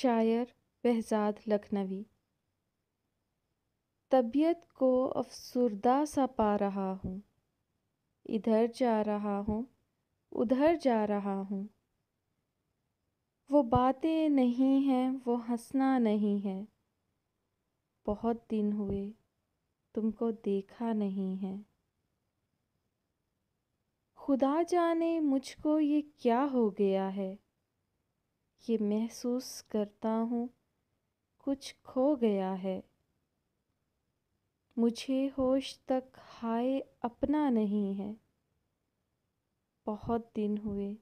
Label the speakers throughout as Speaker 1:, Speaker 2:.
Speaker 1: शायर बहज़ाद लखनवी तबीयत को अफसरदा सा पा रहा हूँ इधर जा रहा हूँ उधर जा रहा हूँ वो बातें नहीं हैं वो हंसना नहीं है बहुत दिन हुए तुमको देखा नहीं है खुदा जाने मुझको ये क्या हो गया है ये महसूस करता हूँ कुछ खो गया है मुझे होश तक हाय अपना नहीं है बहुत दिन हुए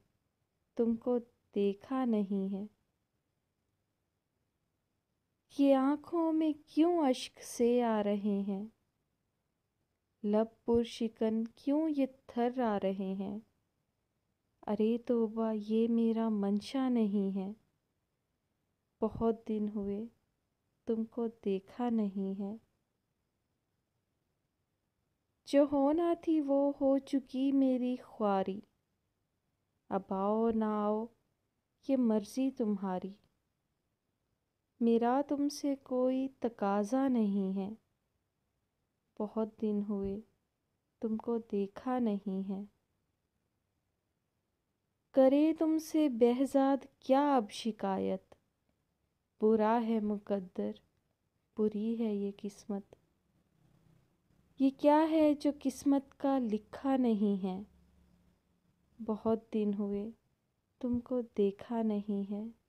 Speaker 1: तुमको देखा नहीं है ये आँखों में क्यों अश्क से आ रहे हैं लब पुर शिकन क्यों ये थर आ रहे हैं अरे तोबा ये मेरा मंशा नहीं है बहुत दिन हुए तुमको देखा नहीं है जो होना थी वो हो चुकी मेरी ख्वारी अब आओ ना आओ ये मर्ज़ी तुम्हारी मेरा तुमसे कोई तकाजा नहीं है बहुत दिन हुए तुमको देखा नहीं है करे तुमसे बेहजाद क्या अब शिकायत बुरा है मुकद्दर बुरी है ये किस्मत ये क्या है जो किस्मत का लिखा नहीं है बहुत दिन हुए तुमको देखा नहीं है